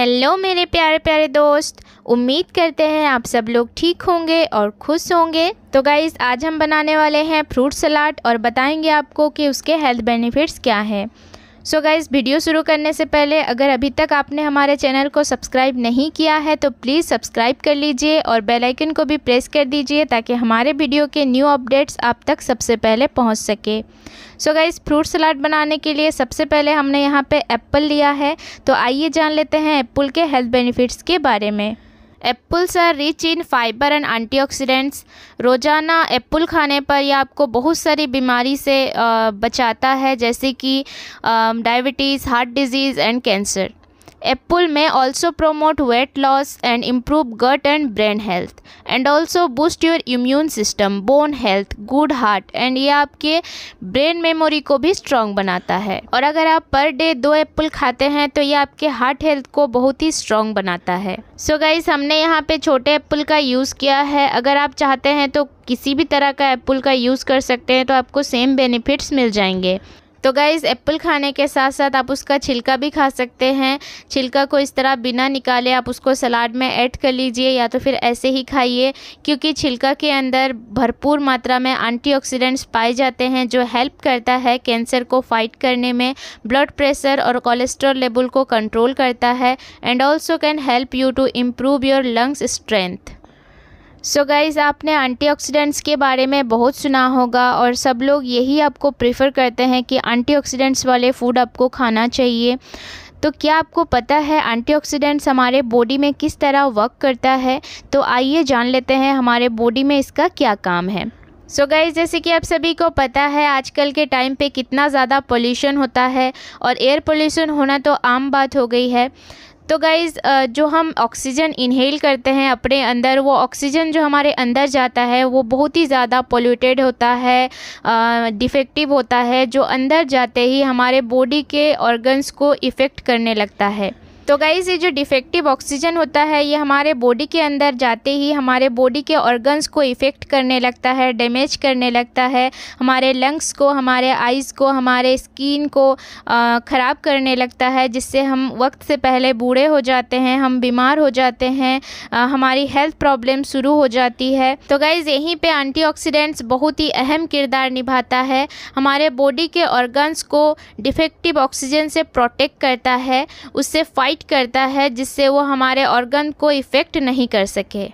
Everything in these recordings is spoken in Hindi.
हेलो मेरे प्यारे प्यारे दोस्त उम्मीद करते हैं आप सब लोग ठीक होंगे और खुश होंगे तो गाइज आज हम बनाने वाले हैं फ्रूट सलाद और बताएंगे आपको कि उसके हेल्थ बेनिफिट्स क्या हैं सो गाइज़ वीडियो शुरू करने से पहले अगर अभी तक आपने हमारे चैनल को सब्सक्राइब नहीं किया है तो प्लीज़ सब्सक्राइब कर लीजिए और बेल आइकन को भी प्रेस कर दीजिए ताकि हमारे वीडियो के न्यू अपडेट्स आप तक सबसे पहले पहुंच सके so so guys fruit salad बनाने के लिए सबसे पहले हमने यहाँ पे एप्पल लिया है तो आइए जान लेते हैं एप्पल के हेल्थ बेनिफिट्स के बारे में apples are rich in fibre and antioxidants रोज़ाना एप्पल खाने पर यह आपको बहुत सारी बीमारी से बचाता है जैसे कि diabetes heart disease and cancer apple में also promote weight loss and improve gut and brain health and also boost your immune system bone health good heart and ये आपके ब्रेन मेमोरी को भी स्ट्रॉन्ग बनाता है और अगर आप पर डे दो एप्पल खाते हैं तो ये आपके हार्ट हेल्थ को बहुत ही स्ट्रॉन्ग बनाता है सो so गाइज हमने यहाँ पे छोटे एप्पल का यूज़ किया है अगर आप चाहते हैं तो किसी भी तरह का एप्पल का यूज़ कर सकते हैं तो आपको सेम बेनिफिट्स मिल जाएंगे तो गाइज़ एप्पल खाने के साथ साथ आप उसका छिलका भी खा सकते हैं छिलका को इस तरह बिना निकाले आप उसको सलाद में ऐड कर लीजिए या तो फिर ऐसे ही खाइए क्योंकि छिलका के अंदर भरपूर मात्रा में एंटीऑक्सीडेंट्स पाए जाते हैं जो हेल्प करता है कैंसर को फाइट करने में ब्लड प्रेशर और कोलेस्ट्रॉल लेवल को कंट्रोल करता है and also can help you to improve your lungs strength so so guys आपने एंटीऑक्सीडेंट्स के बारे में बहुत सुना होगा और सब लोग यही आपको प्रेफर करते हैं कि एंटीऑक्सीडेंट्स वाले फ़ूड आपको खाना चाहिए तो क्या आपको पता है एंटीऑक्सीडेंट्स हमारे बॉडी में किस तरह वर्क करता है तो आइए जान लेते हैं हमारे बॉडी में इसका क्या काम है सो so गाइज़ जैसे कि आप सभी को पता है आजकल के टाइम पे कितना ज़्यादा पोल्यूशन होता है और एयर पोल्यूशन होना तो आम बात हो गई है तो गाइज़ जो हम ऑक्सीजन इनहेल करते हैं अपने अंदर वो ऑक्सीजन जो हमारे अंदर जाता है वो बहुत ही ज़्यादा पोल्यूटेड होता है डिफेक्टिव होता है जो अंदर जाते ही हमारे बॉडी के ऑर्गन्स को इफ़ेक्ट करने लगता है तो गाइज ये जो डिफेक्टिव ऑक्सीजन होता है ये हमारे बॉडी के अंदर जाते ही हमारे बॉडी के ऑर्गन्स को इफ़ेक्ट करने लगता है डैमेज करने लगता है हमारे लंग्स को हमारे आइज़ को हमारे स्किन को ख़राब करने लगता है जिससे हम वक्त से पहले बूढ़े हो जाते हैं हम बीमार हो जाते हैं आ, हमारी हेल्थ प्रॉब्लम शुरू हो जाती है तो गाइज़ यहीं पर एंटी बहुत ही अहम किरदार निभाता है हमारे बॉडी के ऑर्गन्स को डिफेक्टिव ऑक्सीजन से प्रोटेक्ट करता है उससे फाइट टाइट करता है जिससे वो हमारे ऑर्गन को इफ़ेक्ट नहीं कर सके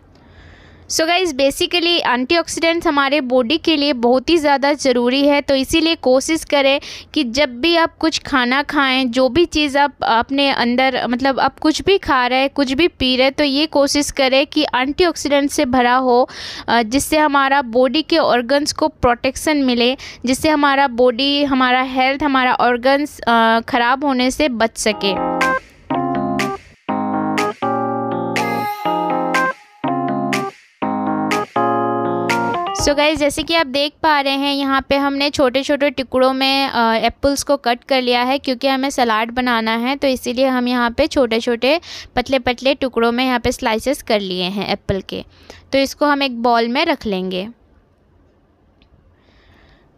सो गाइज बेसिकली एंटीऑक्सीडेंट्स हमारे बॉडी के लिए बहुत ही ज़्यादा ज़रूरी है तो इसीलिए कोशिश करें कि जब भी आप कुछ खाना खाएं जो भी चीज़ आप अपने अंदर मतलब आप कुछ भी खा रहे हैं कुछ भी पी रहे हैं तो ये कोशिश करें कि एंटीऑक्सीडेंट से भरा हो जिससे हमारा बॉडी के ऑर्गन्स को प्रोटेक्शन मिले जिससे हमारा बॉडी हमारा हेल्थ हमारा ऑर्गन्स ख़राब होने से बच सके सो so गाइज़ जैसे कि आप देख पा रहे हैं यहाँ पे हमने छोटे छोटे टुकड़ों में एप्पल्स को कट कर लिया है क्योंकि हमें सलाद बनाना है तो इसीलिए हम यहाँ पे छोटे छोटे पतले पतले टुकड़ों में यहाँ पे स्लाइसेस कर लिए हैं एप्पल के तो इसको हम एक बॉल में रख लेंगे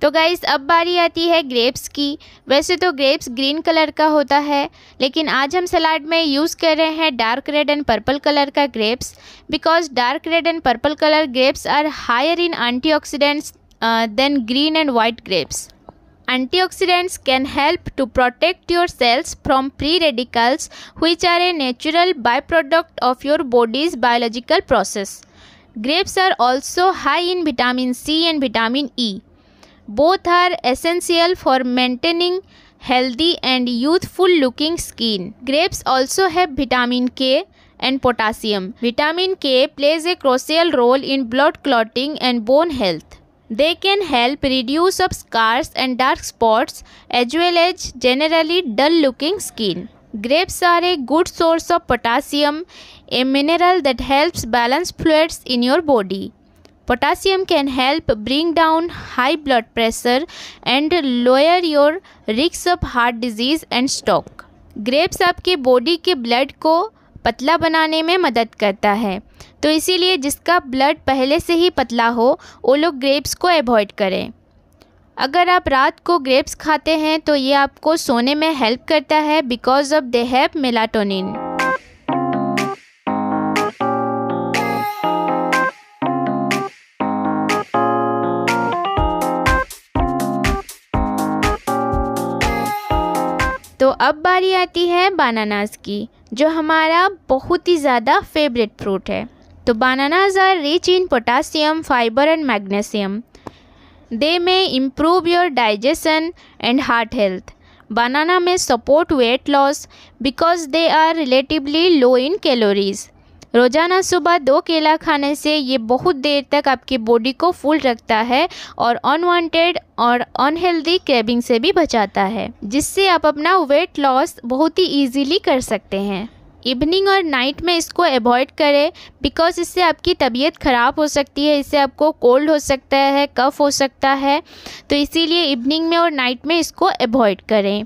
तो गाइस अब बारी आती है ग्रेप्स की वैसे तो ग्रेप्स ग्रीन कलर का होता है लेकिन आज हम सलाद में यूज़ कर रहे हैं dark red and purple colour का grapes because dark red and purple colour grapes are higher in anti oxidants than green and white grapes anti oxidants can help to protect your cells from free radicals which are a natural by product of your body's biological process grapes are also high in vitamin C and vitamin E Both are essential for maintaining healthy and youthful looking skin. Grapes also have vitamin K and potassium. Vitamin K plays a crucial role in blood clotting and bone health. They can help reduce of scars and dark spots as well as generally dull looking skin. Grapes are a good source of potassium, a mineral that helps balance fluids in your body. Potassium can help bring down high blood pressure and lower your रिक्स of heart disease and stroke grapes आपके बॉडी के ब्लड को पतला बनाने में मदद करता है तो इसीलिए जिसका ब्लड पहले से ही पतला हो वो लोग ग्रेप्स को अवॉइड करें अगर आप रात को ग्रेप्स खाते हैं तो ये आपको सोने में हेल्प करता है because of they have melatonin तो अब बारी आती है बानानास की जो हमारा बहुत ही ज़्यादा फेवरेट फ्रूट है तो bananas are rich in potassium fibre and magnesium they may improve your digestion and heart health banana में support weight loss because they are relatively low in calories रोज़ाना सुबह दो केला खाने से ये बहुत देर तक आपकी बॉडी को फुल रखता है और अनवांटेड और अनहेल्दी क्रेबिंग से भी बचाता है जिससे आप अपना वेट लॉस बहुत ही ईजीली कर सकते हैं इवनिंग और नाइट में इसको अवॉइड करें बिकॉज इससे आपकी तबीयत ख़राब हो सकती है इससे आपको कोल्ड हो सकता है कफ़ हो सकता है तो इसीलिए इवनिंग में और नाइट में इसको अवॉइड करें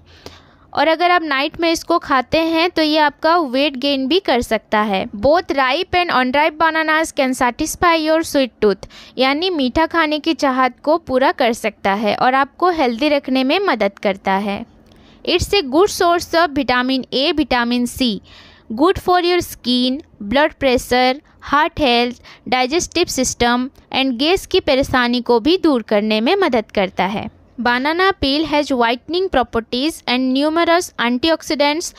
और अगर आप नाइट में इसको खाते हैं तो ये आपका वेट गेन भी कर सकता है both ripe and unripe bananas can satisfy your sweet tooth यानी मीठा खाने की चाहत को पूरा कर सकता है और आपको हेल्दी रखने में मदद करता है it's a good source of vitamin A vitamin C good for your skin blood pressure heart health digestive system and gas की परेशानी को भी दूर करने में मदद करता है Banana peel has whitening properties and numerous antioxidants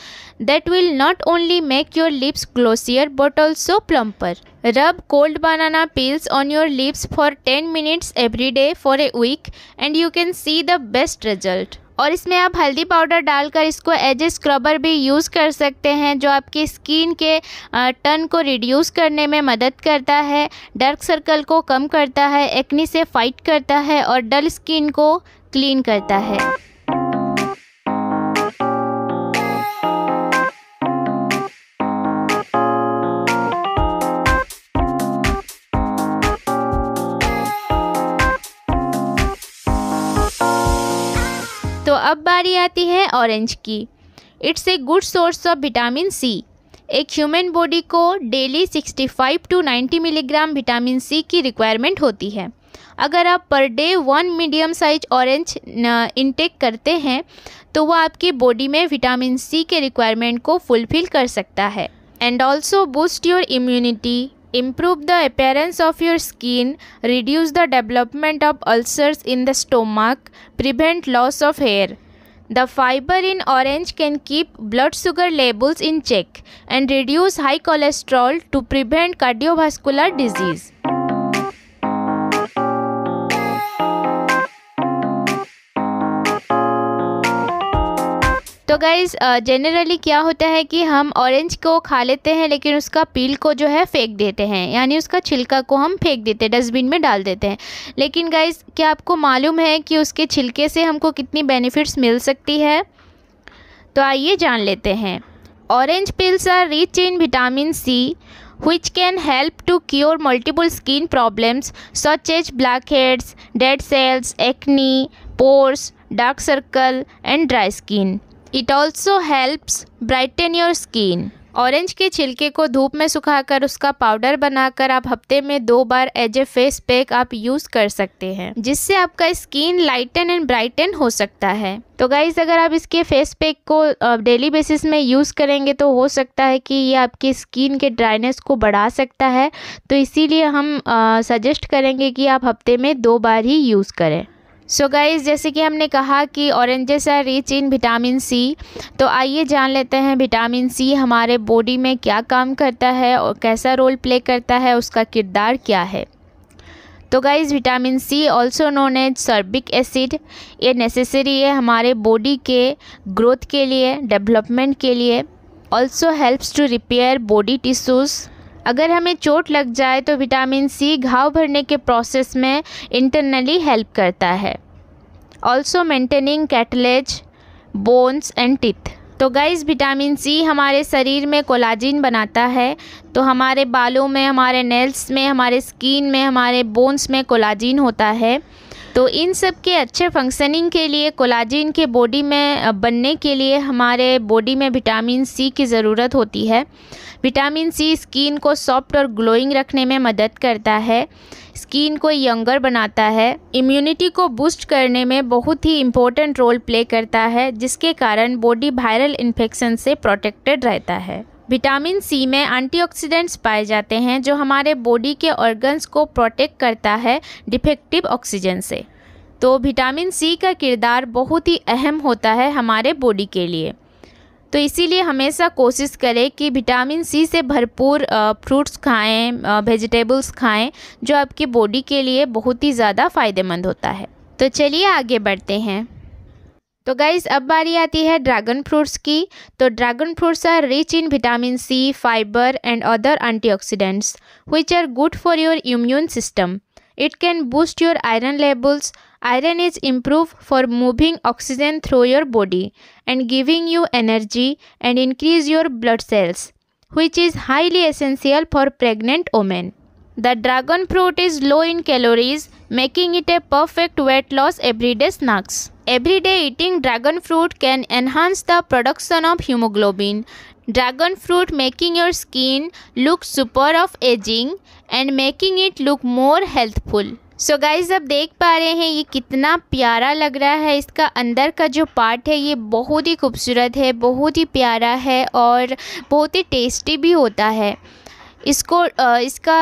that will not only make your lips glossier but also plumper. Rub cold banana peels on your lips for 10 minutes every day for a week and you can see the best result. और इसमें आप हल्दी पाउडर डालकर इसको एज ए स्क्रबर भी यूज़ कर सकते हैं जो आपकी स्किन के टर्न को रिड्यूस करने में मदद करता है डार्क सर्कल को कम करता है एक्नी से फाइट करता है और डल स्किन को क्लीन करता है तो अब बारी आती है ऑरेंज की it's a good source of vitamin C एक ह्यूमन बॉडी को daily 65 to 90 milligram vitamin C की रिक्वायरमेंट होती है अगर आप per day one medium size orange intake करते हैं तो वो आपकी बॉडी में विटामिन सी के रिक्वायरमेंट को फुलफिल कर सकता है and also boost your immunity improve the appearance of your skin reduce the development of ulcers in the stomach prevent loss of hair the fibre in orange can keep blood sugar levels in check and reduce high cholesterol to prevent cardiovascular disease तो गाइज़ जनरली uh, क्या होता है कि हम ऑरेंज को खा लेते हैं लेकिन उसका पील को जो है फेंक देते हैं यानी उसका छिलका को हम फेंक देते हैं डस्टबिन में डाल देते हैं लेकिन गाइज़ क्या आपको मालूम है कि उसके छिलके से हमको कितनी बेनिफिट्स मिल सकती है तो आइए जान लेते हैं orange peels are rich in vitamin C can help to cure multiple skin problems such as black heads dead cells acne pores dark circle and dry skin it also helps brighten your skin orange के छिलके को धूप में सुखाकर उसका पाउडर बनाकर आप हफ्ते में दो बार एज ए फेस पैक आप यूज़ कर सकते हैं जिससे आपका स्किन लाइटन एंड ब्राइटन हो सकता है तो गाइज अगर आप इसके फेस पैक को डेली बेसिस में यूज़ करेंगे तो हो सकता है कि ये आपकी स्किन के ड्राइनेस को बढ़ा सकता है तो इसीलिए हम सजेस्ट करेंगे कि आप हफ्ते में दो बार ही यूज़ करें सो so गाइज जैसे कि हमने कहा कि oranges are rich in vitamin C तो आइए जान लेते हैं विटामिन सी हमारे बॉडी में क्या काम करता है और कैसा रोल प्ले करता है उसका किरदार क्या है तो guys vitamin C also known as ascorbic acid ये नेसेसरी है हमारे बॉडी के ग्रोथ के लिए डेवलपमेंट के लिए also helps to repair body tissues अगर हमें चोट लग जाए तो विटामिन सी घाव भरने के प्रोसेस में इंटरनली हेल्प करता है also maintaining cartilage bones and teeth तो गाइस विटामिन सी हमारे शरीर में कोलाजिन बनाता है तो हमारे बालों में हमारे नेल्स में हमारे स्किन में हमारे बोन्स में कोलाजिन होता है तो इन सब के अच्छे फंक्शनिंग के लिए कोलाजिन के बॉडी में बनने के लिए हमारे बॉडी में विटामिन सी की ज़रूरत होती है विटामिन सी स्किन को सॉफ्ट और ग्लोइंग रखने में मदद करता है स्किन को यंगर बनाता है इम्यूनिटी को बूस्ट करने में बहुत ही इम्पोर्टेंट रोल प्ले करता है जिसके कारण बॉडी वायरल इन्फेक्शन से प्रोटेक्टेड रहता है विटामिन सी में एंटीऑक्सीडेंट्स पाए जाते हैं जो हमारे बॉडी के ऑर्गन्स को प्रोटेक्ट करता है डिफेक्टिव ऑक्सीजन से तो विटामिन सी का किरदार बहुत ही अहम होता है हमारे बॉडी के लिए तो इसीलिए हमेशा कोशिश करें कि विटामिन सी से भरपूर फ्रूट्स खाएं वेजिटेबल्स खाएं जो आपकी बॉडी के लिए बहुत ही ज़्यादा फ़ायदेमंद होता है तो चलिए आगे बढ़ते हैं तो गाइज अब बारी आती है ड्रैगन फ्रूट्स की तो dragon fruits are rich in vitamin C fibre and other antioxidants which are good for your immune system it can boost your iron levels iron is improve for moving oxygen through your body and giving you energy and increase your blood cells which is highly essential for pregnant women The dragon fruit is low in calories, making it a perfect weight loss everyday snacks. Everyday eating dragon fruit can enhance the production of hemoglobin. Dragon fruit making your skin look super of aging and making it look more healthful. So so guys आप देख पा रहे हैं ये कितना प्यारा लग रहा है इसका अंदर का जो पार्ट है ये बहुत ही खूबसूरत है बहुत ही प्यारा है और बहुत ही टेस्टी भी होता है इसको इसका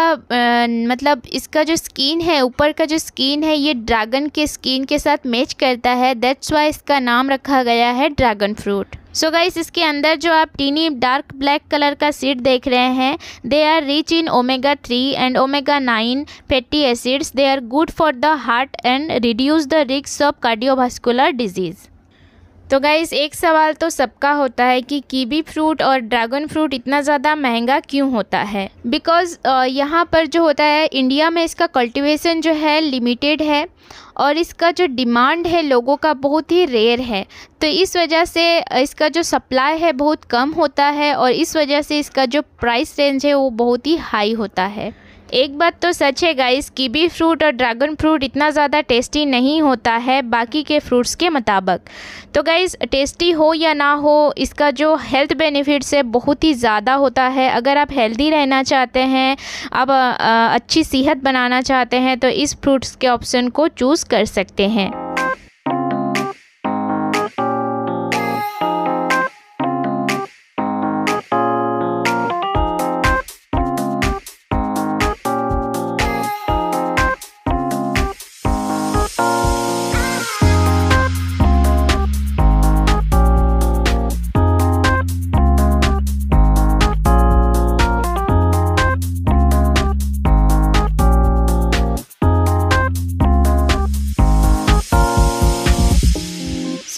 मतलब इसका जो स्किन है ऊपर का जो स्किन है ये ड्रैगन के स्किन के साथ मैच करता है दैट्स वाई इसका नाम रखा गया है dragon fruit so so guys इसके अंदर जो आप टीनी डार्क ब्लैक कलर का सीड देख रहे हैं they are rich in omega three and omega nine fatty acids they are good for the heart and reduce the risk of cardiovascular disease तो गाइज एक सवाल तो सबका होता है कि कीवी फ्रूट और ड्रैगन फ्रूट इतना ज़्यादा महंगा क्यों होता है बिकॉज़ यहाँ पर जो होता है इंडिया में इसका कल्टीवेशन जो है लिमिटेड है और इसका जो डिमांड है लोगों का बहुत ही रेयर है तो इस वजह से इसका जो सप्लाई है बहुत कम होता है और इस वजह से इसका जो प्राइस रेंज है वो बहुत ही हाई होता है एक बात तो सच है गाइस कीवी फ्रूट और ड्रैगन फ्रूट इतना ज़्यादा टेस्टी नहीं होता है बाकी के फ्रूट्स के मुताबिक तो गाइस टेस्टी हो या ना हो इसका जो हेल्थ बेनिफिट्स है बहुत ही ज़्यादा होता है अगर आप हेल्दी रहना चाहते हैं आप अच्छी सेहत बनाना चाहते हैं तो इस फ्रूट्स के ऑप्शन को चूज़ कर सकते हैं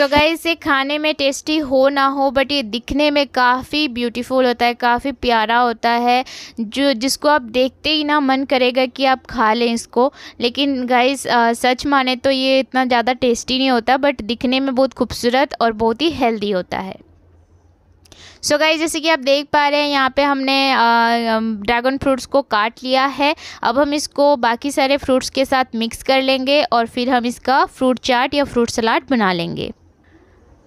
सो गाय इसे खाने में टेस्टी हो ना हो बट ये दिखने में काफ़ी ब्यूटीफुल होता है काफ़ी प्यारा होता है जो जिसको आप देखते ही ना मन करेगा कि आप खा लें इसको लेकिन गाइस सच माने तो ये इतना ज़्यादा टेस्टी नहीं होता बट दिखने में बहुत खूबसूरत और बहुत ही हेल्दी होता है सो so गाइज जैसे कि आप देख पा रहे हैं यहाँ पे हमने ड्रैगन फ्रूट्स को काट लिया है अब हम इसको बाकी सारे फ्रूट्स के साथ मिक्स कर लेंगे और फिर हम इसका फ्रूट चाट या फ्रूट सलाद बना लेंगे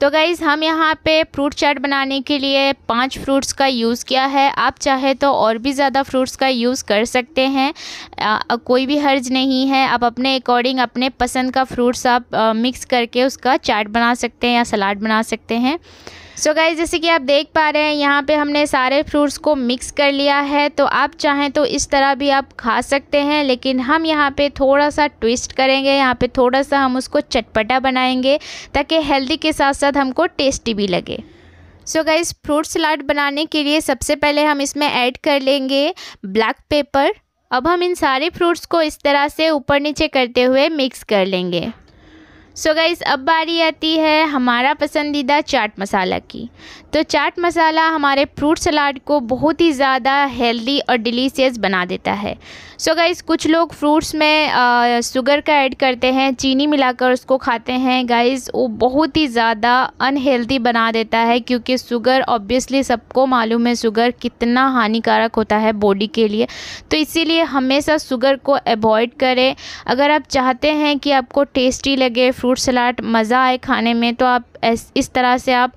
तो गाइज़ हम यहाँ पे फ्रूट चाट बनाने के लिए पांच फ्रूट्स का यूज़ किया है आप चाहे तो और भी ज़्यादा फ्रूट्स का यूज़ कर सकते हैं आ, कोई भी हर्ज नहीं है आप अपने अकॉर्डिंग अपने पसंद का फ्रूट्स आप आ, मिक्स करके उसका चाट बना सकते हैं या सलाद बना सकते हैं सो so गाइज जैसे कि आप देख पा रहे हैं यहाँ पे हमने सारे फ्रूट्स को मिक्स कर लिया है तो आप चाहें तो इस तरह भी आप खा सकते हैं लेकिन हम यहाँ पे थोड़ा सा ट्विस्ट करेंगे यहाँ पे थोड़ा सा हम उसको चटपटा बनाएंगे ताकि हेल्दी के साथ साथ हमको टेस्टी भी लगे सो गाइज़ फ्रूट सलाड बनाने के लिए सबसे पहले हम इसमें ऐड कर लेंगे ब्लैक पेपर अब हम इन सारे फ्रूट्स को इस तरह से ऊपर नीचे करते हुए मिक्स कर लेंगे सो so गाइस अब बारी आती है हमारा पसंदीदा चाट मसाला की तो चाट मसाला हमारे फ्रूट सलाद को बहुत ही ज़्यादा हेल्दी और डिलीशियस बना देता है सो so गाइज़ कुछ लोग फ्रूट्स में शुगर का ऐड करते हैं चीनी मिलाकर उसको खाते हैं गाइज़ वो बहुत ही ज़्यादा अनहेल्दी बना देता है क्योंकि शुगर ऑब्वियसली सबको मालूम है शुगर कितना हानिकारक होता है बॉडी के लिए तो इसीलिए हमेशा शुगर को अवॉइड करें अगर आप चाहते हैं कि आपको टेस्टी लगे फ्रूट सलाद मज़ा आए खाने में तो आप इस तरह से आप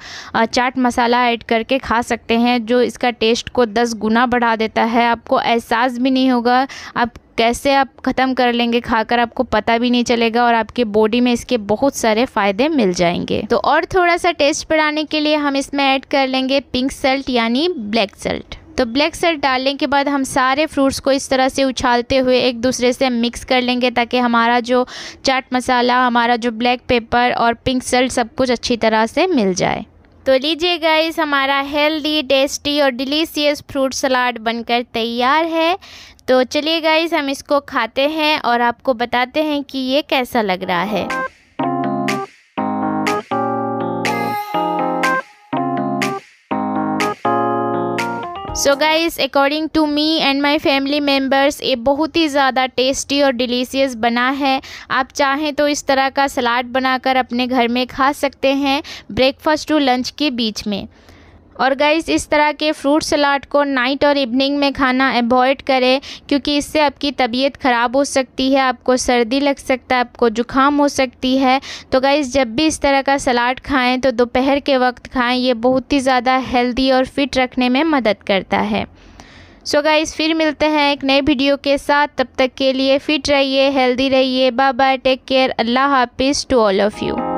चाट मसाला ऐड करके खा सकते हैं जो इसका टेस्ट को दस गुना बढ़ा देता है आपको एहसास भी नहीं होगा आप कैसे आप ख़त्म कर लेंगे खाकर आपको पता भी नहीं चलेगा और आपके बॉडी में इसके बहुत सारे फ़ायदे मिल जाएंगे तो और थोड़ा सा टेस्ट बढ़ाने के लिए हम इसमें ऐड कर लेंगे पिंक सल्ट यानी ब्लैक सल्ट तो ब्लैक सल्ट डालने के बाद हम सारे फ्रूट्स को इस तरह से उछालते हुए एक दूसरे से मिक्स कर लेंगे ताकि हमारा जो चाट मसाला हमारा जो ब्लैक पेपर और पिंक सल्ट सब कुछ अच्छी तरह से मिल जाए तो लीजिए गाइस हमारा हेल्दी टेस्टी और डिलीशियस फ्रूट सलाद बनकर तैयार है तो चलिए गाइस हम इसको खाते हैं और आपको बताते हैं कि ये कैसा लग रहा है so guys according to me and my family members ये बहुत ही ज़्यादा टेस्टी और डिलीशियस बना है आप चाहें तो इस तरह का सलाद बनाकर अपने घर में खा सकते हैं ब्रेकफास्ट टू लंच के बीच में और गाइस इस तरह के फ्रूट सलाद को नाइट और इवनिंग में खाना अवॉइड करें क्योंकि इससे आपकी तबीयत ख़राब हो सकती है आपको सर्दी लग सकता है आपको जुकाम हो सकती है तो गाइस जब भी इस तरह का सलाद खाएँ तो दोपहर के वक्त खाएँ ये बहुत ही ज़्यादा हेल्दी और फिट रखने में मदद करता है सो so गाइस फिर मिलते हैं एक नए वीडियो के साथ तब तक के लिए फ़िट रहिए हेल्दी रहिए बाय बाय टेक केयर अल्लाह हाफिज़ टू ऑल ऑफ़ यू